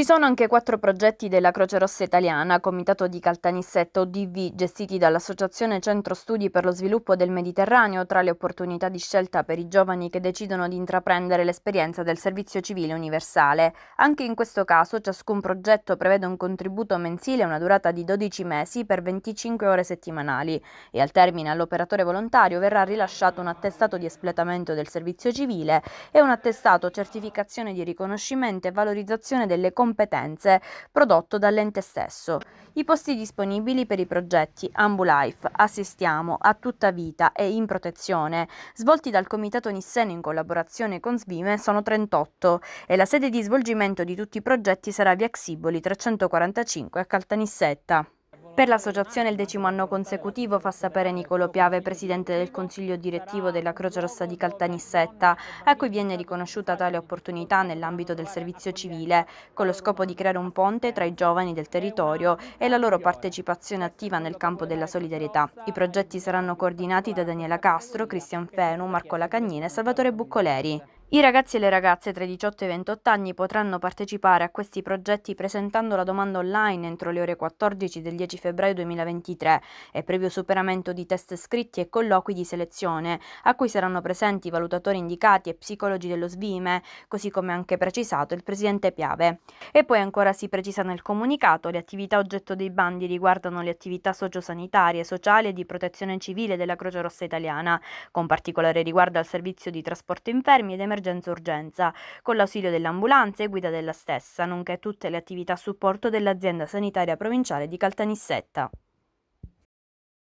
Ci sono anche quattro progetti della Croce Rossa Italiana, Comitato di Caltanissetto DV, gestiti dall'Associazione Centro Studi per lo Sviluppo del Mediterraneo, tra le opportunità di scelta per i giovani che decidono di intraprendere l'esperienza del servizio civile universale. Anche in questo caso ciascun progetto prevede un contributo mensile a una durata di 12 mesi per 25 ore settimanali e al termine all'operatore volontario verrà rilasciato un attestato di espletamento del servizio civile e un attestato certificazione di riconoscimento e valorizzazione delle competenze competenze prodotto dall'ente stesso. I posti disponibili per i progetti Ambulife, Assistiamo, A Tutta Vita e In Protezione, svolti dal Comitato Nisseno in collaborazione con Svime, sono 38 e la sede di svolgimento di tutti i progetti sarà via Xiboli 345 a Caltanissetta. Per l'associazione il decimo anno consecutivo fa sapere Nicolo Piave, presidente del consiglio direttivo della Croce Rossa di Caltanissetta, a cui viene riconosciuta tale opportunità nell'ambito del servizio civile, con lo scopo di creare un ponte tra i giovani del territorio e la loro partecipazione attiva nel campo della solidarietà. I progetti saranno coordinati da Daniela Castro, Cristian Fenu, Marco Lacagnina e Salvatore Buccoleri. I ragazzi e le ragazze tra i 18 e i 28 anni potranno partecipare a questi progetti presentando la domanda online entro le ore 14 del 10 febbraio 2023 e previo superamento di test scritti e colloqui di selezione, a cui saranno presenti valutatori indicati e psicologi dello SVIME, così come anche precisato il presidente Piave. E poi ancora si precisa nel comunicato, le attività oggetto dei bandi riguardano le attività sociosanitarie, sociali e di protezione civile della Croce Rossa Italiana, con particolare riguardo al servizio di trasporto infermi ed emergenza emergenza-urgenza, con l'ausilio dell'ambulanza e guida della stessa, nonché tutte le attività a supporto dell'azienda sanitaria provinciale di Caltanissetta.